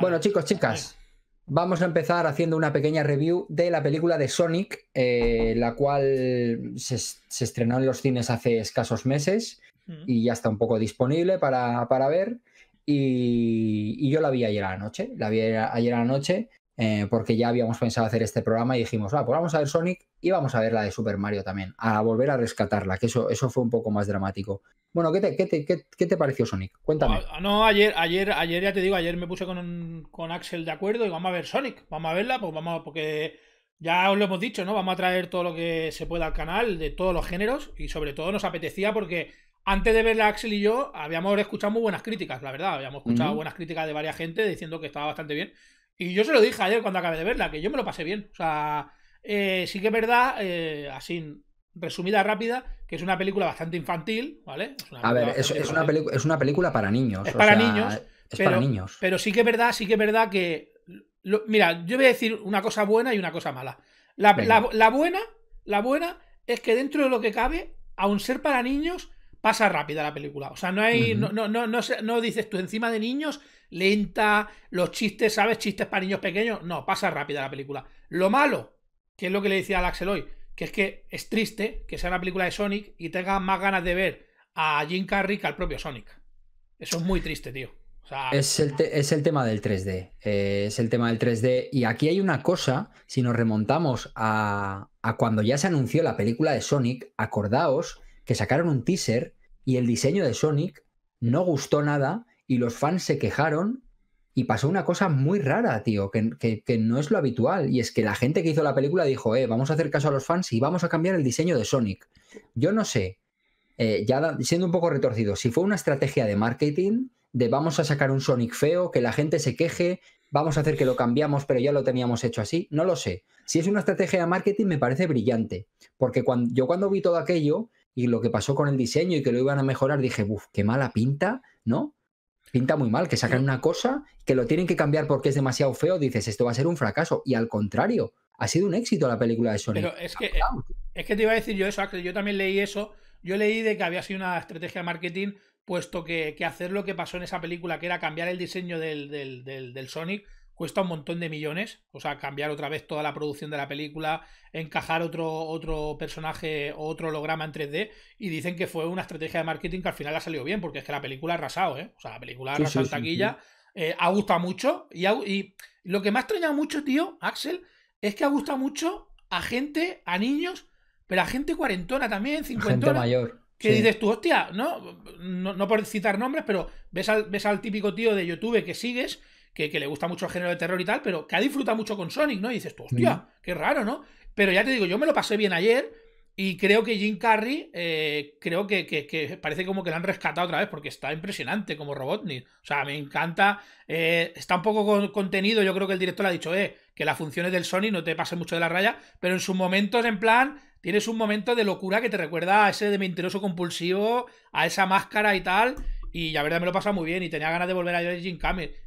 Bueno, chicos, chicas, vamos a empezar haciendo una pequeña review de la película de Sonic, eh, la cual se, estrenó en los cines hace escasos meses mm. y ya está un poco disponible para, para ver. Y, yo la vi ayer a la la vi ayer a la noche eh, porque ya habíamos pensado hacer este programa y dijimos, ah, pues vamos a ver Sonic y vamos a ver la de Super Mario también, a volver a rescatarla, que eso, eso fue un poco más dramático. Bueno, ¿qué te, qué pareció Sonic? Cuéntame. Ah, no, ayer, ayer, ayer ya te digo, ayer me puse con, con Axel de acuerdo y vamos a ver Sonic, vamos a verla, pues vamos, porque ya os lo hemos dicho, ¿no? Vamos a traer todo lo que se pueda al canal, de todos los géneros, y sobre todo nos apetecía porque antes de verla Axel y yo habíamos escuchado muy buenas críticas, la verdad, habíamos escuchado buenas críticas de varias gente diciendo que estaba bastante bien. Y yo se lo dije ayer cuando acabé de verla, que yo me lo pasé bien. O sea, eh, sí que es verdad, eh, así resumida rápida, que es una película bastante infantil, ¿vale? a ver, es, una película para niños. Es para niños. Es para niños. Pero sí que es verdad, sí que es verdad que. mira, yo voy a decir una cosa buena y una cosa mala. La, buena, la buena es que dentro de lo que cabe, un ser para niños, pasa rápida la película. O sea, no hay. no, no, no, no, no, dices tú encima de niños, lenta, los chistes, ¿sabes? Chistes para niños pequeños. No, pasa rápida la película. Lo malo, que es lo que le decía a Axel hoy, que es que es triste que sea una película de Sonic y tenga más ganas de ver a Jim Carrey que al propio Sonic. Eso es muy triste, tío. es, el tema del 3D. Eh, es el tema del 3D. Y aquí hay una cosa, si nos remontamos a, a cuando ya se anunció la película de Sonic, acordaos que sacaron un teaser y el diseño de Sonic no gustó nada y los fans se quejaron y pasó una cosa muy rara, tío, que, que, no es lo habitual. Y es que la gente que hizo la película dijo, eh, vamos a hacer caso a los fans y vamos a cambiar el diseño de Sonic. Yo no sé, eh, ya siendo un poco retorcido, si fue una estrategia de marketing, de vamos a sacar un Sonic feo, que la gente se queje, vamos a hacer que lo cambiamos, pero ya lo teníamos hecho así, no lo sé. Si es una estrategia de marketing, me parece brillante. Porque cuando, yo cuando vi todo aquello, y lo que pasó con el diseño y que lo iban a mejorar, dije, uff, qué mala pinta, ¿no? Pinta muy mal, que sacan una cosa, que lo tienen que cambiar porque es demasiado feo, dices, esto va a ser un fracaso. Y al contrario, ha sido un éxito la película de Sonic. es que, te iba a decir yo eso, yo también leí eso, yo leí de que había sido una estrategia de marketing, puesto que, que hacer lo que pasó en esa película, que era cambiar el diseño del, del, del, del Sonic, cuesta un montón de millones, o sea, cambiar otra vez toda la producción de la película, encajar otro, otro personaje o otro holograma en 3D, y dicen que fue una estrategia de marketing que al final ha salido bien, porque es que la película ha arrasado, ¿eh? O sea, la película ha arrasado taquilla, eh, ha gustado mucho, y, lo que me ha extrañado mucho, tío, Axel, es que ha gustado mucho a gente, a niños, pero a gente cuarentona también, cincuentona. mayor. Que dices tú, hostia, ¿no? ¿no? ¿no? por citar nombres, pero ves al, ves al típico tío de YouTube que sigues que, le gusta mucho el género de terror y tal, pero que ha disfrutado mucho con Sonic, ¿no? Y dices tú, hostia, qué raro, ¿no? Pero ya te digo, yo me lo pasé bien ayer y creo que Jim Carrey, eh, creo que, que, parece como que lo han rescatado otra vez porque está impresionante como Robotnik. O sea, me encanta. Eh, está un poco con, contenido, yo creo que el director le ha dicho, eh, que las funciones del Sonic no te pasen mucho de la raya, pero en sus momentos, en plan, tienes un momento de locura que te recuerda a ese de mentiroso compulsivo, a esa máscara y tal. Y la verdad me lo pasa muy bien y tenía ganas de volver a ver Jim,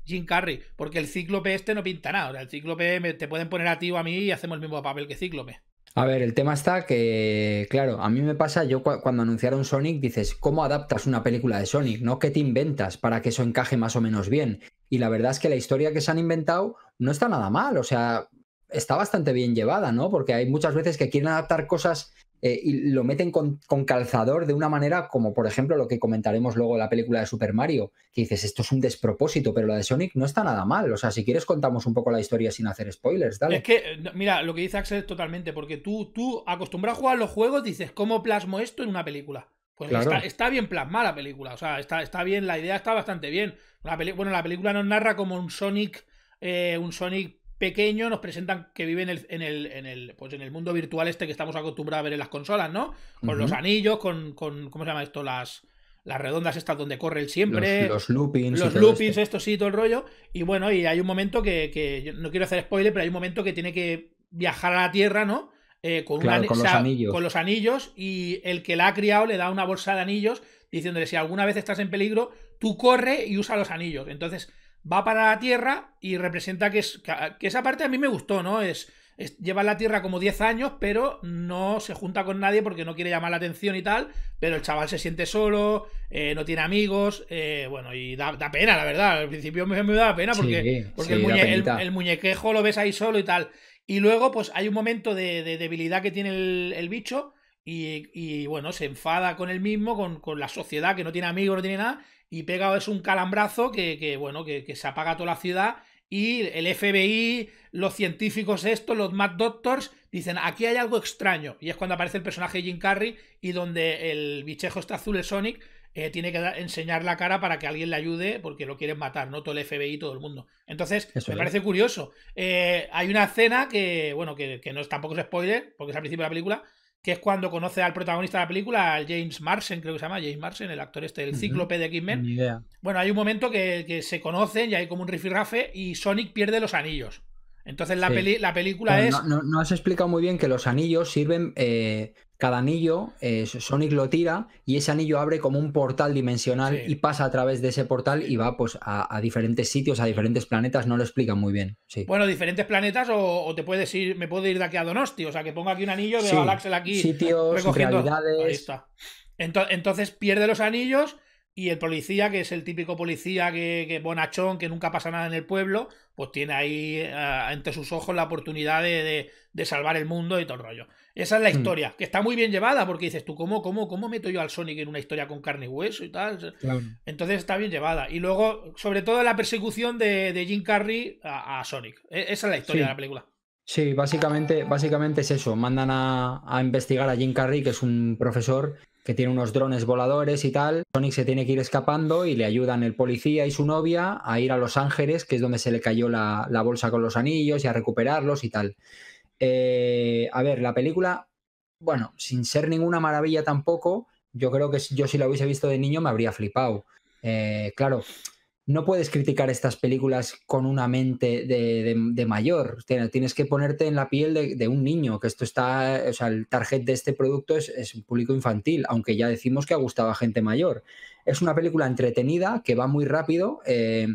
Jim Carrey, porque el cíclope este no pinta nada. O el cíclope me, te pueden poner a ti o a mí y hacemos el mismo papel que cíclope. A ver, el tema está que, claro, a mí me pasa, yo cuando anunciaron Sonic, dices, ¿cómo adaptas una película de Sonic? ¿No? ¿Qué te inventas para que eso encaje más o menos bien? Y la verdad es que la historia que se han inventado no está nada mal, o sea, está bastante bien llevada, ¿no? Porque hay muchas veces que quieren adaptar cosas eh, y lo meten con, calzador de una manera como, por ejemplo, lo que comentaremos luego la película de Super Mario, que dices, esto es un despropósito, pero la de Sonic no está nada mal. O sea, si quieres contamos un poco la historia sin hacer spoilers, dale. Es que, eh, mira, lo que dice Axel totalmente, porque tú, tú acostumbrado a jugar los juegos, dices, ¿cómo plasmo esto en una película? Pues está, bien plasmada la película, o sea, está, está bien, la idea está bastante bien. bueno, la película nos narra como un Sonic, eh, un Sonic pequeño nos presentan que vive en el, en el, en el, pues en el mundo virtual este que estamos acostumbrados a ver en las consolas, ¿no? Con los anillos, con, con, ¿cómo se llama esto? Las, las redondas estas donde corre el siempre. Los, loopings. Los loopings, esto sí, todo el rollo. Y bueno, y hay un momento que, que no quiero hacer spoiler, pero hay un momento que tiene que viajar a la Tierra, ¿no? Eh, con, anillos. con los anillos y el que la ha criado le da una bolsa de anillos diciéndole si alguna vez estás en peligro, tú corre y usa los anillos. Entonces, va para la Tierra y representa que, es, que esa parte a mí me gustó, ¿no? Es, es, lleva la Tierra como 10 años, pero no se junta con nadie porque no quiere llamar la atención y tal, pero el chaval se siente solo, eh, no tiene amigos, eh, bueno, y da, pena, la verdad, al principio me, me da pena porque, porque el, muñequejo lo ves ahí solo y tal. Y luego, pues hay un momento de, debilidad que tiene el, bicho. Y, bueno, se enfada con él mismo, con, con, la sociedad que no tiene amigos, no tiene nada, y pega es un calambrazo que, bueno, que, se apaga toda la ciudad y el FBI, los científicos estos, los Mad Doctors, dicen, aquí hay algo extraño. Y es cuando aparece el personaje Jim Carrey y donde el bichejo está azul, el Sonic, eh, tiene que enseñar la cara para que alguien le ayude porque lo quieren matar, no todo el FBI, todo el mundo. Entonces, me parece curioso. Eh, hay una escena que, bueno, que, que no es, tampoco es spoiler, porque es al principio de la película, que es cuando conoce al protagonista de la película, al James Marsden, creo que se llama, James Marsden, el actor este, el cíclope de Men. Bueno, hay un momento que, se conocen y hay como un rifirrafe y Sonic pierde los anillos. Entonces la, la película es... No, has explicado muy bien que los anillos sirven eh, cada anillo, eh, Sonic lo tira y ese anillo abre como un portal dimensional y pasa a través de ese portal y va pues a, diferentes sitios, a diferentes planetas, no lo explican muy bien. Bueno, diferentes planetas o, te puedes ir, me puedo ir de aquí a Donosti, o sea que ponga aquí un anillo de sí. aquí. Sitios, realidades. entonces pierde los anillos y el policía, que es el típico policía que, bonachón, que nunca pasa nada en el pueblo, pues tiene ahí eh, entre sus ojos la oportunidad de, salvar el mundo y todo el rollo. Esa es la hmm. historia, que está muy bien llevada, porque dices tú, ¿cómo, cómo, cómo meto yo al Sonic en una historia con carne y hueso y tal? Entonces está bien llevada. Y luego, sobre todo, la persecución de, de Jim Carrey a, Sonic. E, esa es la historia de la película. Sí, básicamente, básicamente es eso. Mandan a, a investigar a Jim Carrey, que es un profesor que tiene unos drones voladores y tal. Sonic se tiene que ir escapando y le ayudan el policía y su novia a ir a Los Ángeles, que es donde se le cayó la, bolsa con los anillos y a recuperarlos y tal. Eh, a ver, la película, bueno, sin ser ninguna maravilla tampoco, yo creo que yo si la hubiese visto de niño me habría flipado. Eh, claro, no puedes criticar estas películas con una mente de, mayor. Tienes que ponerte en la piel de, un niño, que esto está, o sea, el target de este producto es, un público infantil, aunque ya decimos que ha gustado a gente mayor. Es una película entretenida, que va muy rápido, eh,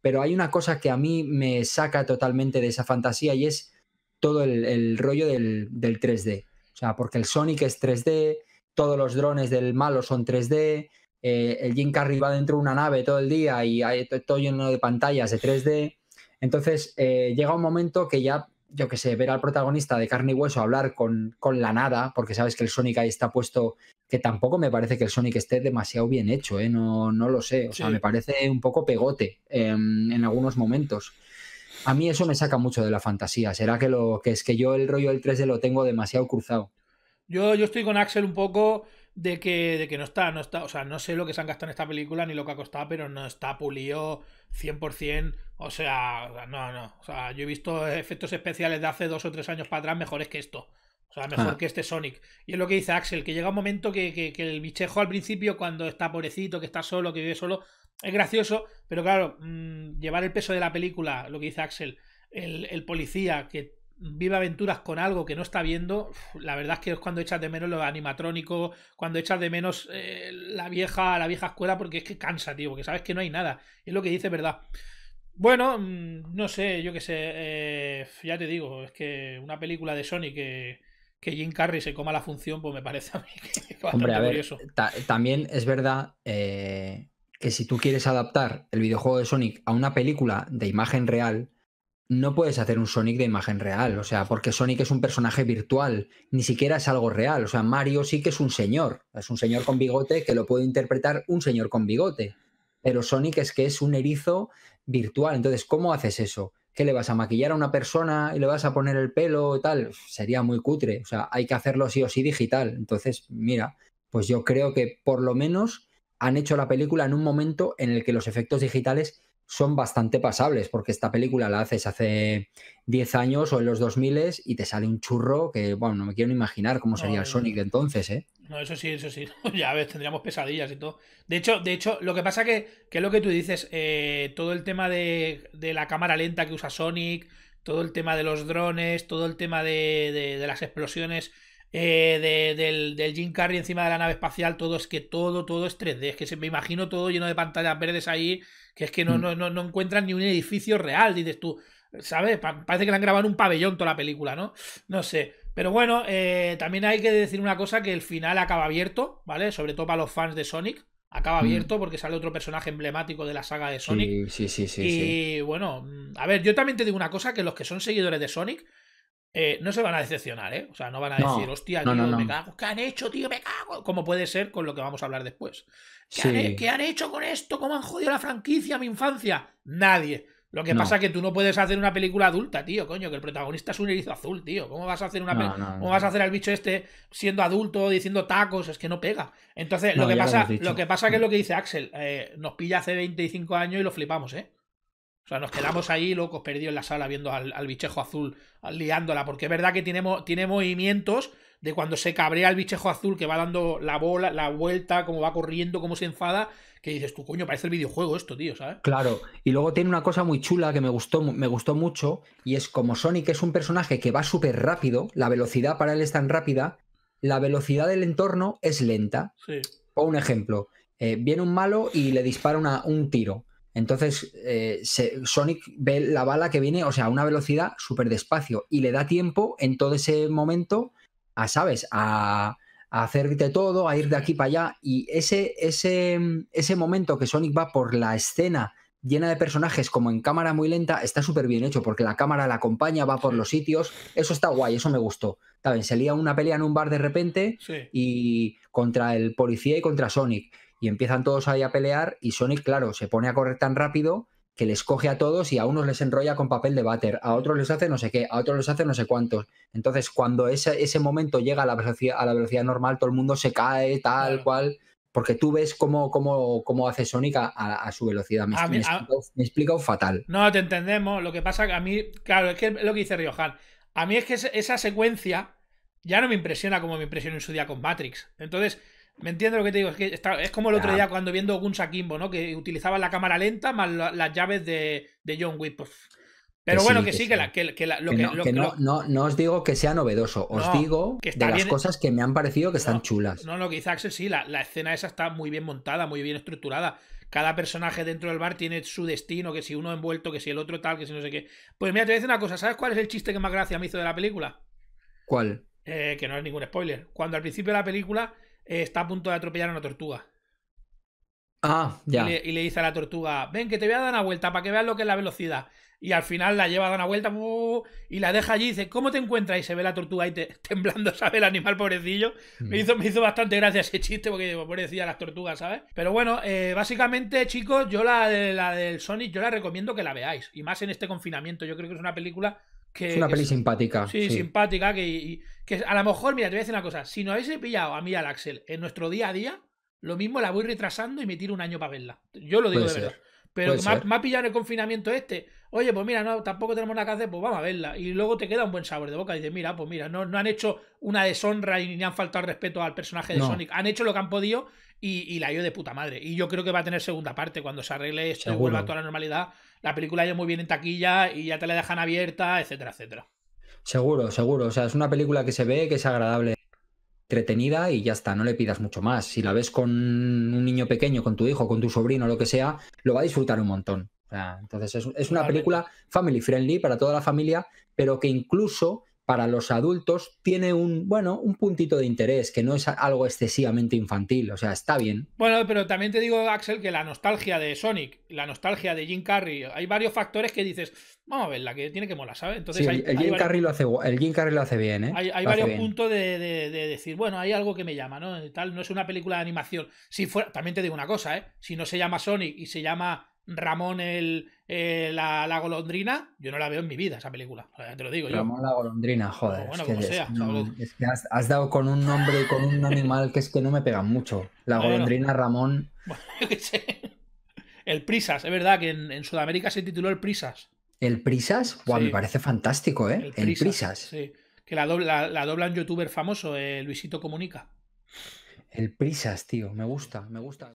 pero hay una cosa que a mí me saca totalmente de esa fantasía y es todo el, rollo del, del 3D. O sea, porque el Sonic es 3D, todos los drones del malo son 3D, eh, el Jim Carrey va dentro de una nave todo el día y hay todo lleno de pantallas de 3D. Entonces eh, llega un momento que ya, yo que sé, ver al protagonista de carne y hueso hablar con, la nada, porque sabes que el Sonic ahí está puesto, que tampoco me parece que el Sonic esté demasiado bien hecho, ¿eh? no, lo sé, o sea, me parece un poco pegote em, en algunos momentos. A mí eso me saca mucho de la fantasía. ¿Será que, lo, que es que yo el rollo del 3D lo tengo demasiado cruzado? Yo, yo estoy con Axel un poco de que, de que no está, no está, o sea, no sé lo que se han gastado en esta película ni lo que ha costado, pero no está pulido 100%, o sea, no, no, o sea, yo he visto efectos especiales de hace dos o tres años para atrás mejores que esto. O sea, mejor ah. que este Sonic. Y es lo que dice Axel, que llega un momento que, que, el bichejo al principio, cuando está pobrecito, que está solo, que vive solo, es gracioso, pero claro, mm, llevar el peso de la película, lo que dice Axel, el, el policía que vive aventuras con algo que no está viendo, la verdad es que es cuando echas de menos lo animatrónico, cuando echas de menos eh, la, vieja, la vieja escuela, porque es que cansa, tío, que sabes que no hay nada. Es lo que dice, ¿verdad? Bueno, mm, no sé, yo qué sé, eh, ya te digo, es que una película de Sonic que, Jim Carrey se coma la función, pues me parece a mí que a también es verdad eh, que si tú quieres adaptar el videojuego de Sonic a una película de imagen real, no puedes hacer un Sonic de imagen real, o sea, porque Sonic es un personaje virtual, ni siquiera es algo real, o sea, Mario sí que es un señor, es un señor con bigote que lo puede interpretar un señor con bigote, pero Sonic es que es un erizo virtual, entonces, ¿cómo haces eso? ¿Qué le vas a maquillar a una persona y le vas a poner el pelo y tal? Sería muy cutre, o sea, hay que hacerlo sí o sí digital, entonces, mira, pues yo creo que por lo menos han hecho la película en un momento en el que los efectos digitales son bastante pasables, porque esta película la haces hace 10 años o en los 2000 y te sale un churro que, bueno, no me quiero ni imaginar cómo sería el Sonic entonces, ¿eh? No, eso sí, eso sí. ya ves, tendríamos pesadillas y todo. De hecho, de hecho lo que pasa que, que es lo que tú dices, eh, todo el tema de, la cámara lenta que usa Sonic, todo el tema de los drones, todo el tema de las explosiones eh, de, del, del, Jim Carrey encima de la nave espacial, todo es que todo, todo es 3D. Es que me imagino todo lleno de pantallas verdes ahí, que es que no, mm. no, no, encuentran ni un edificio real, dices tú. ¿Sabes? parece que le han grabado un pabellón toda la película, ¿no? No sé. Pero bueno, eh, también hay que decir una cosa: que el final acaba abierto, ¿vale? Sobre todo para los fans de Sonic. Acaba mm. abierto porque sale otro personaje emblemático de la saga de Sonic. Sí, sí, sí, Y bueno, mm, a ver, yo también te digo una cosa: que los que son seguidores de Sonic eh, no se van a decepcionar, ¿eh? O sea, no van a decir, hostia, tío, no, me cago, ¿qué han hecho, tío? Me cago. Como puede ser con lo que vamos a hablar después. ¿Qué, han, hecho con esto? ¿Cómo han jodido la franquicia, mi infancia? Nadie. Lo que pasa es que tú no puedes hacer una película adulta, tío, coño, que el protagonista es un erizo azul, tío. ¿Cómo vas a hacer una ¿Cómo vas a hacer al bicho este siendo adulto, diciendo tacos? Es que no pega. Entonces, lo que pasa, lo, que pasa que es mm. lo que dice Axel, eh, nos pilla hace 25 años y lo flipamos, ¿eh? O sea, nos quedamos ahí locos, perdidos en la sala, viendo al, bichejo azul liándola, porque es verdad que tiene, tiene movimientos de cuando se cabrea el bichejo azul que va dando la bola, la vuelta, como va corriendo, como se enfada, que dices, tú coño, parece el videojuego esto, tío, ¿sabes? Claro, y luego tiene una cosa muy chula que me gustó, me gustó mucho, y es como Sonic es un personaje que va súper rápido, la velocidad para él es tan rápida, la velocidad del entorno es lenta. Sí. un ejemplo, eh, viene un malo y le dispara un tiro. Entonces, eh, Sonic ve la bala que viene, o sea, a una velocidad súper despacio y le da tiempo en todo ese momento a, ¿sabes?, a, hacerte todo, a ir de aquí para allá. Y ese, ese, ese momento que Sonic va por la escena llena de personajes como en cámara muy lenta, está súper bien hecho porque la cámara la acompaña, va por los sitios. Eso está guay, eso me gustó. También se lía una pelea en un bar de repente y contra el policía y contra Sonic y empiezan todos ahí a pelear y Sonic, claro, se pone a correr tan rápido que les coge a todos y a unos les enrolla con papel de váter, a otros les hace no sé qué, a otros les hace no sé cuántos. Entonces, cuando ese, ese momento llega a la, velocidad, a la velocidad normal, todo el mundo se cae, tal cual, porque tú ves cómo, cómo, cómo hace Sonic a, su velocidad. Me, me, explico, fatal. No, te entendemos. Lo que pasa que a mí, claro, es que lo que dice Riohan, a mí es que esa secuencia ya no me impresiona como me impresionó en su día con Matrix. Entonces, ¿Me entiendo lo que te digo? Es, que es como el otro día cuando viendo Guns Akimbo, ¿no? Que utilizaba la cámara lenta más las llaves de, John Wick. Pues. pero bueno, que sí, que, lo que... No, no, os digo que sea novedoso, os digo de las cosas que me han parecido que están chulas. No, no, que sí, la, escena esa está muy bien montada, muy bien estructurada. Cada personaje dentro del bar tiene su destino, que si uno envuelto, que si el otro tal, que si no sé qué. Pues mira, te voy a decir una cosa, ¿sabes cuál es el chiste que más gracia me hizo de la película? ¿Cuál? Eh, que no es ningún spoiler. Cuando al principio de la película está a punto de atropellar a una tortuga. Ah, ya. Y le, dice a la tortuga, ven que te voy a dar una vuelta para que veas lo que es la velocidad. Y al final la lleva a dar una vuelta y la deja allí y dice, ¿cómo te encuentras? Y se ve la tortuga ahí temblando, ¿sabes? El animal pobrecillo. Me, mm. hizo, me hizo bastante gracia ese chiste porque pobrecilla las tortugas, ¿sabes? Pero bueno, eh, básicamente chicos, yo la, la del Sonic, yo la recomiendo que la veáis. Y más en este confinamiento, yo creo que es una película es una peli simpática. Sí, simpática. Que, a lo mejor, mira, te voy a decir una cosa. Si no habéis pillado a mí al Axel en nuestro día a día, lo mismo la voy retrasando y me tiro un año para verla. Yo lo digo de verdad. Pero más me ha, pillado en el confinamiento este, oye, pues mira, no, tampoco tenemos una que pues vamos a verla. Y luego te queda un buen sabor de boca. dices, mira, pues mira, no, han hecho una deshonra y ni han faltado al respeto al personaje de Sonic. Han hecho lo que han podido y, la yo de puta madre. Y yo creo que va a tener segunda parte cuando se arregle esto vuelva a toda la normalidad. La película ya muy bien en taquilla y ya te la dejan abierta, etcétera, etcétera. Seguro, seguro. O sea, es una película que se ve, que es agradable, entretenida y ya está, no le pidas mucho más. Si la ves con un niño pequeño, con tu hijo, con tu sobrino, lo que sea, lo va a disfrutar un montón entonces es, una película family friendly para toda la familia, pero que incluso para los adultos tiene un, bueno, un puntito de interés, que no es algo excesivamente infantil, o sea, está bien. Bueno, pero también te digo, Axel, que la nostalgia de Sonic, la nostalgia de Jim Carrey, hay varios factores que dices, vamos a ver, la que tiene que mola, ¿sabes? Entonces, el, Jim Carrey lo hace, el Jim Carrey lo hace bien, ¿eh? Hay, varios puntos de, decir, bueno, hay algo que me llama, ¿no? Tal, no es una película de animación. Si fuera, también te digo una cosa, ¿eh? Si no se llama Sonic y se llama Ramón el, eh, la, golondrina, yo no la veo en mi vida esa película, te lo digo yo. Ramón la golondrina, joder. Bueno, es, que, has, dado con un nombre y con un animal que es que no me pegan mucho. La golondrina, Ramón. El Prisas, es verdad que en, Sudamérica se tituló El Prisas. ¿El Prisas? Guau, me parece fantástico, ¿eh? El Prisas. Sí. Que la dobla, la dobla un youtuber famoso, eh, Luisito Comunica. El Prisas, tío, me gusta, me gusta.